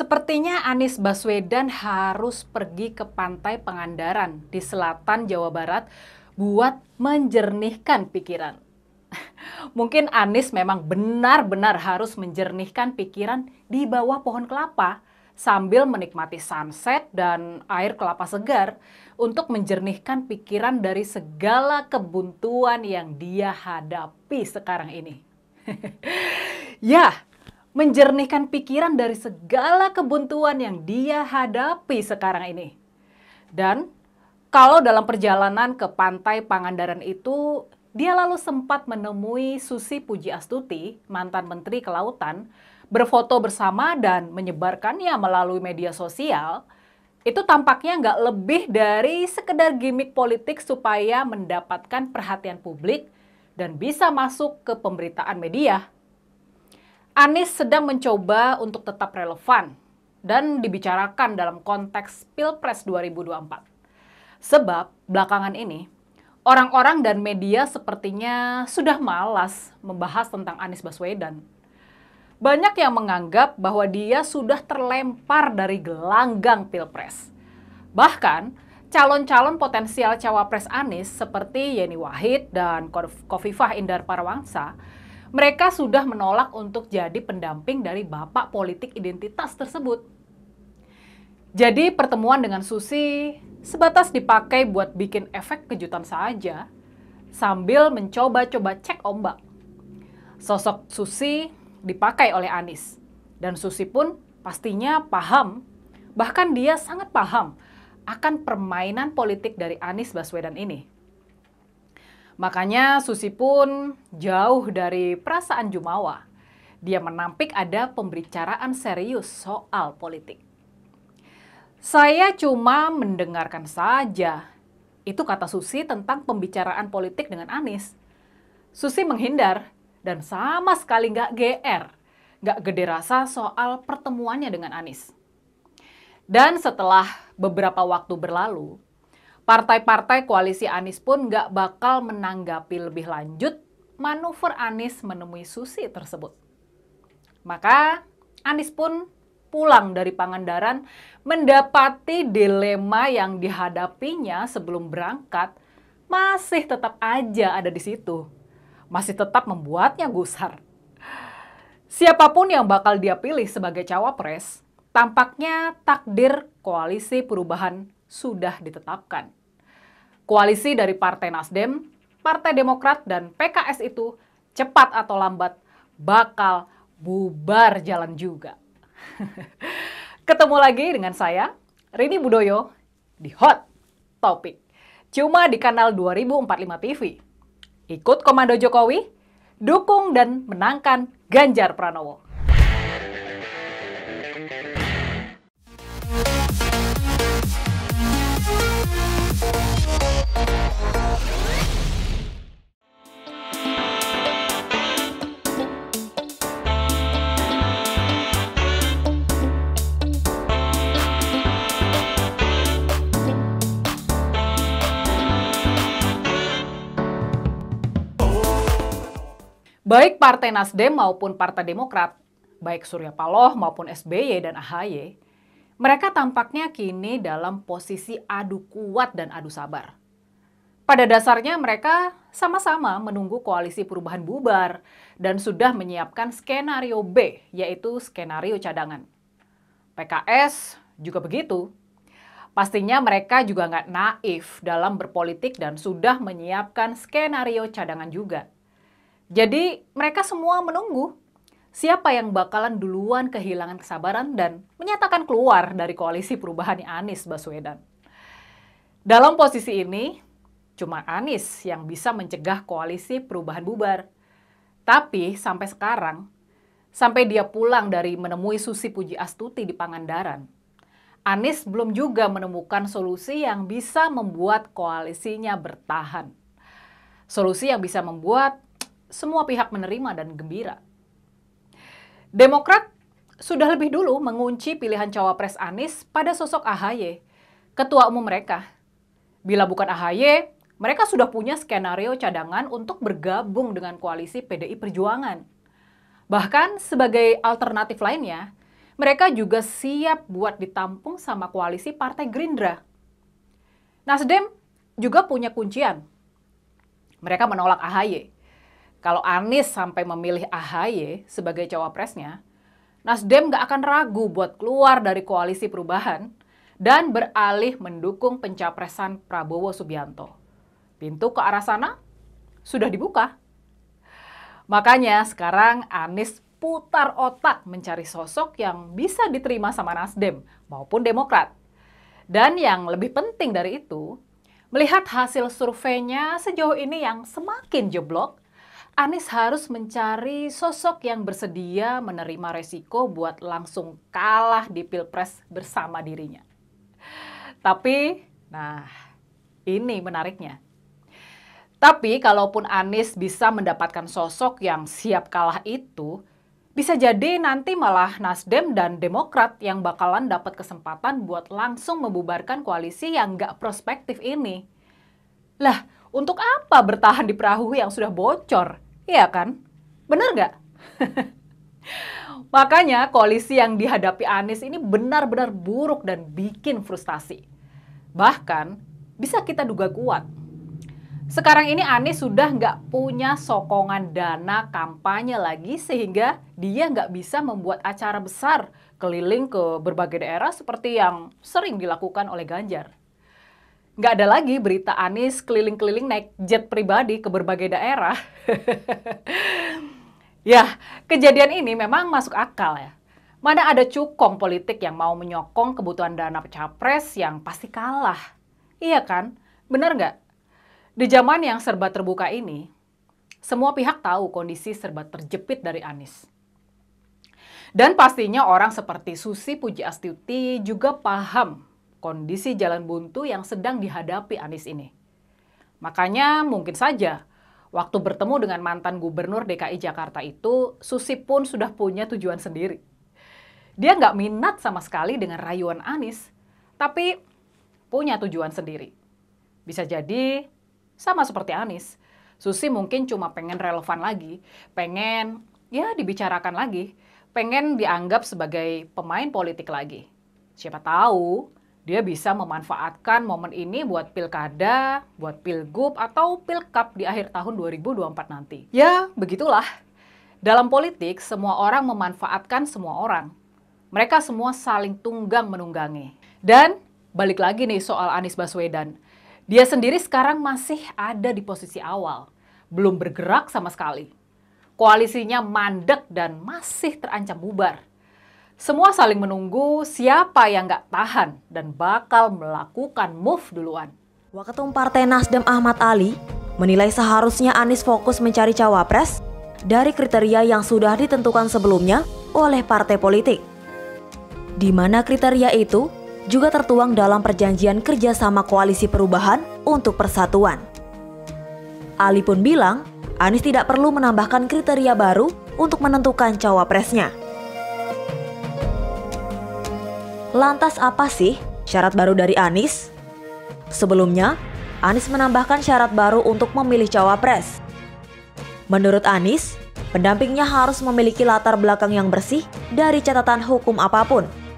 Sepertinya Anies Baswedan harus pergi ke pantai Pangandaran di selatan Jawa Barat buat menjernihkan pikiran. Mungkin Anies memang benar-benar harus menjernihkan pikiran di bawah pohon kelapa sambil menikmati sunset dan air kelapa segar untuk menjernihkan pikiran dari segala kebuntuan yang dia hadapi sekarang ini. ya, menjernihkan pikiran dari segala kebuntuan yang dia hadapi sekarang ini. Dan kalau dalam perjalanan ke pantai Pangandaran itu, dia lalu sempat menemui Susi Puji Astuti, mantan Menteri Kelautan, berfoto bersama dan menyebarkannya melalui media sosial, itu tampaknya nggak lebih dari sekedar gimmick politik supaya mendapatkan perhatian publik dan bisa masuk ke pemberitaan media. Anies sedang mencoba untuk tetap relevan dan dibicarakan dalam konteks Pilpres 2024. Sebab belakangan ini, orang-orang dan media sepertinya sudah malas membahas tentang Anies Baswedan. Banyak yang menganggap bahwa dia sudah terlempar dari gelanggang Pilpres. Bahkan, calon-calon potensial cawapres Anies seperti Yeni Wahid dan Kofifah Indar Parawangsa mereka sudah menolak untuk jadi pendamping dari bapak politik identitas tersebut. Jadi pertemuan dengan Susi sebatas dipakai buat bikin efek kejutan saja sambil mencoba-coba cek ombak. Sosok Susi dipakai oleh Anis, dan Susi pun pastinya paham bahkan dia sangat paham akan permainan politik dari Anis Baswedan ini. Makanya Susi pun jauh dari perasaan Jumawa. Dia menampik ada pembicaraan serius soal politik. Saya cuma mendengarkan saja. Itu kata Susi tentang pembicaraan politik dengan Anies. Susi menghindar dan sama sekali nggak GR, nggak gede rasa soal pertemuannya dengan Anies. Dan setelah beberapa waktu berlalu, Partai-partai koalisi Anies pun nggak bakal menanggapi lebih lanjut manuver Anies menemui Susi tersebut. Maka Anies pun pulang dari Pangandaran mendapati dilema yang dihadapinya sebelum berangkat masih tetap aja ada di situ. Masih tetap membuatnya gusar. Siapapun yang bakal dia pilih sebagai cawapres, tampaknya takdir koalisi perubahan sudah ditetapkan. Koalisi dari Partai Nasdem, Partai Demokrat, dan PKS itu cepat atau lambat bakal bubar jalan juga. Ketemu lagi dengan saya, Rini Budoyo, di Hot Topic. Cuma di kanal 2045 TV. Ikut Komando Jokowi, dukung dan menangkan Ganjar Pranowo. Baik Partai Nasdem maupun Partai Demokrat, baik Surya Paloh maupun SBY dan AHY, mereka tampaknya kini dalam posisi adu kuat dan adu sabar. Pada dasarnya mereka sama-sama menunggu koalisi perubahan bubar dan sudah menyiapkan skenario B, yaitu skenario cadangan. PKS juga begitu. Pastinya mereka juga nggak naif dalam berpolitik dan sudah menyiapkan skenario cadangan juga. Jadi mereka semua menunggu siapa yang bakalan duluan kehilangan kesabaran dan menyatakan keluar dari koalisi perubahan Anies Baswedan. Dalam posisi ini, cuma Anies yang bisa mencegah koalisi perubahan bubar. Tapi sampai sekarang, sampai dia pulang dari menemui Susi Puji Astuti di Pangandaran, Anies belum juga menemukan solusi yang bisa membuat koalisinya bertahan. Solusi yang bisa membuat semua pihak menerima dan gembira. Demokrat sudah lebih dulu mengunci pilihan cawapres Anies pada sosok AHY, ketua umum mereka. Bila bukan AHY, mereka sudah punya skenario cadangan untuk bergabung dengan koalisi PDI Perjuangan. Bahkan sebagai alternatif lainnya, mereka juga siap buat ditampung sama koalisi Partai Gerindra. Nasdem juga punya kuncian. Mereka menolak AHY kalau Anies sampai memilih AHY sebagai cawapresnya, Nasdem gak akan ragu buat keluar dari koalisi perubahan dan beralih mendukung pencapresan Prabowo Subianto. Pintu ke arah sana sudah dibuka. Makanya sekarang Anies putar otak mencari sosok yang bisa diterima sama Nasdem maupun Demokrat. Dan yang lebih penting dari itu, melihat hasil surveinya sejauh ini yang semakin jeblok, Anies harus mencari sosok yang bersedia menerima resiko buat langsung kalah di pilpres bersama dirinya. Tapi, nah ini menariknya. Tapi kalaupun Anies bisa mendapatkan sosok yang siap kalah itu, bisa jadi nanti malah Nasdem dan Demokrat yang bakalan dapat kesempatan buat langsung membubarkan koalisi yang gak prospektif ini. Lah, untuk apa bertahan di perahu yang sudah bocor? Iya kan? Benar nggak? Makanya koalisi yang dihadapi Anies ini benar-benar buruk dan bikin frustasi. Bahkan bisa kita duga kuat. Sekarang ini Anies sudah nggak punya sokongan dana kampanye lagi sehingga dia nggak bisa membuat acara besar keliling ke berbagai daerah seperti yang sering dilakukan oleh Ganjar nggak ada lagi berita Anies keliling-keliling naik jet pribadi ke berbagai daerah. ya, kejadian ini memang masuk akal ya. Mana ada cukong politik yang mau menyokong kebutuhan dana capres yang pasti kalah. Iya kan? Benar nggak? Di zaman yang serba terbuka ini, semua pihak tahu kondisi serba terjepit dari Anies. Dan pastinya orang seperti Susi Puji Astuti juga paham kondisi jalan buntu yang sedang dihadapi Anies ini. Makanya mungkin saja waktu bertemu dengan mantan gubernur DKI Jakarta itu, Susi pun sudah punya tujuan sendiri. Dia nggak minat sama sekali dengan rayuan Anies, tapi punya tujuan sendiri. Bisa jadi sama seperti Anies, Susi mungkin cuma pengen relevan lagi, pengen ya dibicarakan lagi, pengen dianggap sebagai pemain politik lagi. Siapa tahu dia bisa memanfaatkan momen ini buat pilkada, buat pilgub, atau pilkap di akhir tahun 2024 nanti. Ya, begitulah. Dalam politik, semua orang memanfaatkan semua orang. Mereka semua saling tunggang menunggangi. Dan balik lagi nih soal Anies Baswedan. Dia sendiri sekarang masih ada di posisi awal. Belum bergerak sama sekali. Koalisinya mandek dan masih terancam bubar. Semua saling menunggu siapa yang nggak tahan dan bakal melakukan move duluan. Waketum Partai Nasdem Ahmad Ali menilai seharusnya Anies fokus mencari cawapres dari kriteria yang sudah ditentukan sebelumnya oleh partai politik. Di mana kriteria itu juga tertuang dalam perjanjian kerjasama koalisi perubahan untuk persatuan. Ali pun bilang, Anies tidak perlu menambahkan kriteria baru untuk menentukan cawapresnya. Lantas apa sih syarat baru dari Anies? Sebelumnya, Anies menambahkan syarat baru untuk memilih cawapres. Menurut Anies, pendampingnya harus memiliki latar belakang yang bersih dari catatan hukum apapun.